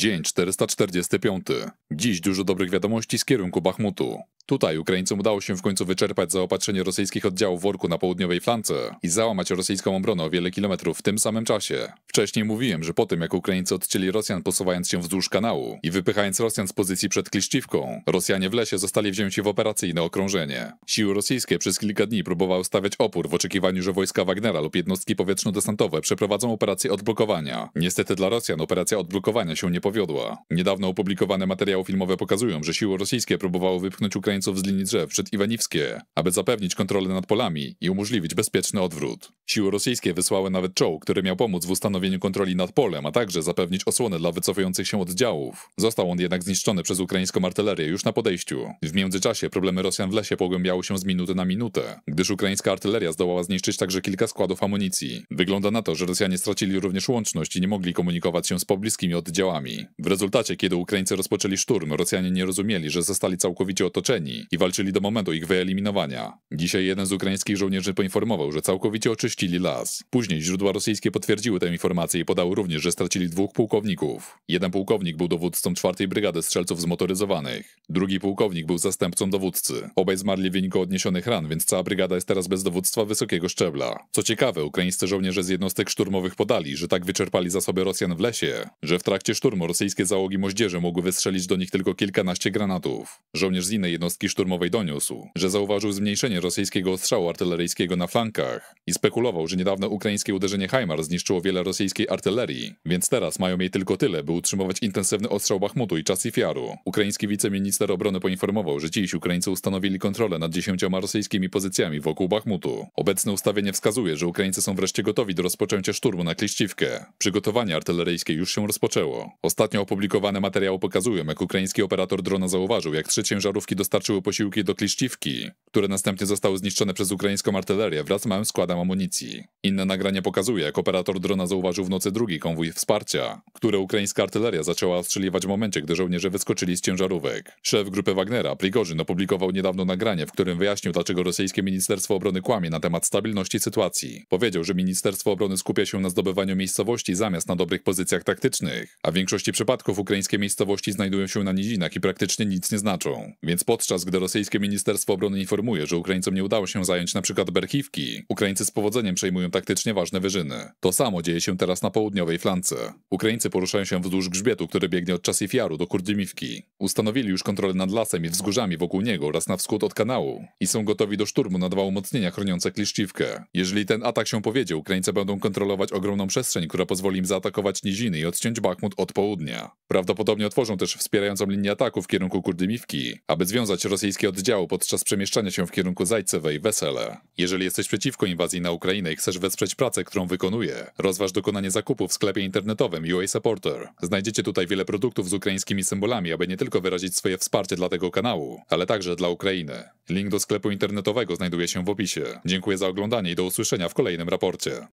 Dzień 445. Dziś dużo dobrych wiadomości z kierunku Bachmutu. Tutaj Ukraińcom udało się w końcu wyczerpać zaopatrzenie rosyjskich oddziałów worku na południowej flance i załamać rosyjską obronę o wiele kilometrów w tym samym czasie. Wcześniej mówiłem, że po tym jak Ukraińcy odcięli Rosjan posuwając się wzdłuż kanału i wypychając Rosjan z pozycji przed Kliszczywką, Rosjanie w lesie zostali wzięci w operacyjne okrążenie. Siły rosyjskie przez kilka dni próbowały stawiać opór w oczekiwaniu, że wojska Wagnera lub jednostki powietrzno-desantowe przeprowadzą operację odblokowania. Niestety dla Rosjan operacja odblokowania się nie powiodła. Niedawno opublikowane materiały filmowe pokazują, że siły rosyjskie próbowały wypchnąć Ukraińców mieszkańców z linii drzew przed Iwaniwskie, aby zapewnić kontrolę nad polami i umożliwić bezpieczny odwrót. Siły rosyjskie wysłały nawet czołg, który miał pomóc w ustanowieniu kontroli nad polem, a także zapewnić osłonę dla wycofujących się oddziałów. Został on jednak zniszczony przez ukraińską artylerię już na podejściu. W międzyczasie problemy Rosjan w lesie pogłębiały się z minuty na minutę, gdyż ukraińska artyleria zdołała zniszczyć także kilka składów amunicji. Wygląda na to, że Rosjanie stracili również łączność i nie mogli komunikować się z pobliskimi oddziałami. W rezultacie, kiedy Ukraińcy rozpoczęli szturm, Rosjanie nie rozumieli, że zostali całkowicie otoczeni i walczyli do momentu ich wyeliminowania. Dzisiaj jeden z ukraińskich żołnierzy poinformował, że całkowicie oczyścili las. Później źródła rosyjskie potwierdziły tę informację i podały również, że stracili dwóch pułkowników. Jeden pułkownik był dowódcą czwartej brygady strzelców zmotoryzowanych, drugi pułkownik był zastępcą dowódcy. Obaj zmarli w wyniku odniesionych ran, więc cała brygada jest teraz bez dowództwa wysokiego szczebla. Co ciekawe, ukraińscy żołnierze z jednostek szturmowych podali, że tak wyczerpali zasoby Rosjan w lesie, że w trakcie szturmu rosyjskie załogi moździerze mogły wystrzelić do nich tylko kilkanaście granatów. Żołnierz z innej jednostki jednostki szturmowej doniósł, że zauważył zmniejszenie rosyjskiego ostrzału artyleryjskiego na flankach i spekulował, że niedawno ukraińskie uderzenie Heimar zniszczyło wiele rosyjskiej artylerii, więc teraz mają jej tylko tyle, by utrzymywać intensywny ostrzał Bachmutu i fiaru. Ukraiński wiceminister obrony poinformował, że dziś Ukraińcy ustanowili kontrolę nad dziesięcioma rosyjskimi pozycjami wokół Bachmutu. Obecne ustawienie wskazuje, że Ukraińcy są wreszcie gotowi do rozpoczęcia szturmu na Kliściwkę. Przygotowanie artyleryjskie już się rozpoczęło. Ostatnio opublikowane materiały pokazują, jak ukraiński operator drona zauważył, jak trzy ciężarówki dostarczają dostarczyły posiłki do kliszczówki, które następnie zostały zniszczone przez ukraińską artylerię wraz z małym składem amunicji. Inne nagranie pokazuje, jak operator drona zauważył w nocy drugi konwój wsparcia, które ukraińska artyleria zaczęła ostrzeliwać w momencie, gdy żołnierze wyskoczyli z ciężarówek. Szef grupy Wagnera, Prigorzyn, opublikował niedawno nagranie, w którym wyjaśnił, dlaczego rosyjskie Ministerstwo Obrony kłamie na temat stabilności sytuacji. Powiedział, że Ministerstwo Obrony skupia się na zdobywaniu miejscowości zamiast na dobrych pozycjach taktycznych, a w większości przypadków ukraińskie miejscowości znajdują się na nizinach i praktycznie nic nie znaczą. Więc podczas gdy rosyjskie Ministerstwo Obrony informuje informuje, że Ukraińcom nie udało się zająć np. Berchiwki. Ukraińcy z powodzeniem przejmują taktycznie ważne wyżyny. To samo dzieje się teraz na południowej flance. Ukraińcy poruszają się wzdłuż grzbietu, który biegnie od Czasifiaru do Kurdymivki. Ustanowili już kontrolę nad lasem i wzgórzami wokół niego oraz na wschód od kanału i są gotowi do szturmu na dwa umocnienia chroniące Kliszciwkę. Jeżeli ten atak się powiedzie, Ukraińcy będą kontrolować ogromną przestrzeń, która pozwoli im zaatakować niziny i odciąć Bakhmut od południa. Prawdopodobnie otworzą też wspierającą linię ataku w kierunku Kurdymivki, aby związać rosyjskie oddziały podczas przemieszczania się w kierunku Zajcewej wesele. Jeżeli jesteś przeciwko inwazji na Ukrainę i chcesz wesprzeć pracę, którą wykonuje, rozważ dokonanie zakupu w sklepie internetowym UA Supporter. Znajdziecie tutaj wiele produktów z ukraińskimi symbolami, aby nie tylko wyrazić swoje wsparcie dla tego kanału, ale także dla Ukrainy. Link do sklepu internetowego znajduje się w opisie. Dziękuję za oglądanie i do usłyszenia w kolejnym raporcie.